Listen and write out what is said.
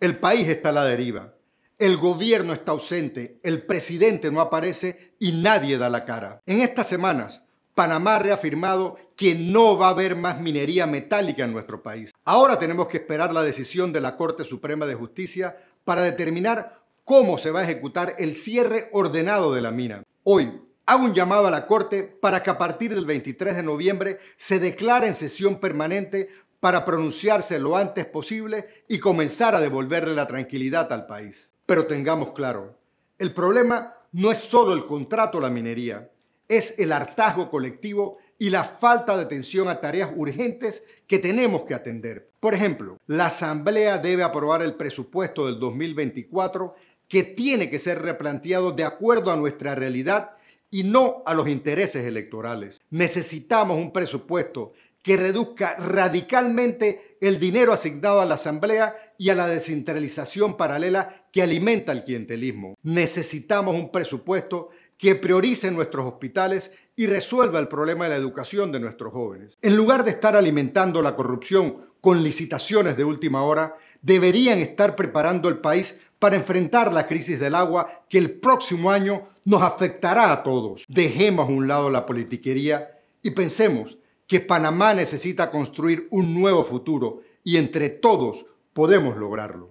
El país está a la deriva. El gobierno está ausente, el presidente no aparece y nadie da la cara. En estas semanas, Panamá ha reafirmado que no va a haber más minería metálica en nuestro país. Ahora tenemos que esperar la decisión de la Corte Suprema de Justicia para determinar cómo se va a ejecutar el cierre ordenado de la mina. Hoy, hago un llamado a la Corte para que a partir del 23 de noviembre se declare en sesión permanente para pronunciarse lo antes posible y comenzar a devolverle la tranquilidad al país. Pero tengamos claro, el problema no es solo el contrato a la minería, es el hartazgo colectivo y la falta de atención a tareas urgentes que tenemos que atender. Por ejemplo, la Asamblea debe aprobar el presupuesto del 2024 que tiene que ser replanteado de acuerdo a nuestra realidad y no a los intereses electorales. Necesitamos un presupuesto que reduzca radicalmente el dinero asignado a la Asamblea y a la descentralización paralela que alimenta el clientelismo. Necesitamos un presupuesto que priorice nuestros hospitales y resuelva el problema de la educación de nuestros jóvenes. En lugar de estar alimentando la corrupción con licitaciones de última hora, deberían estar preparando el país para enfrentar la crisis del agua que el próximo año nos afectará a todos. Dejemos a un lado la politiquería y pensemos que Panamá necesita construir un nuevo futuro y entre todos podemos lograrlo.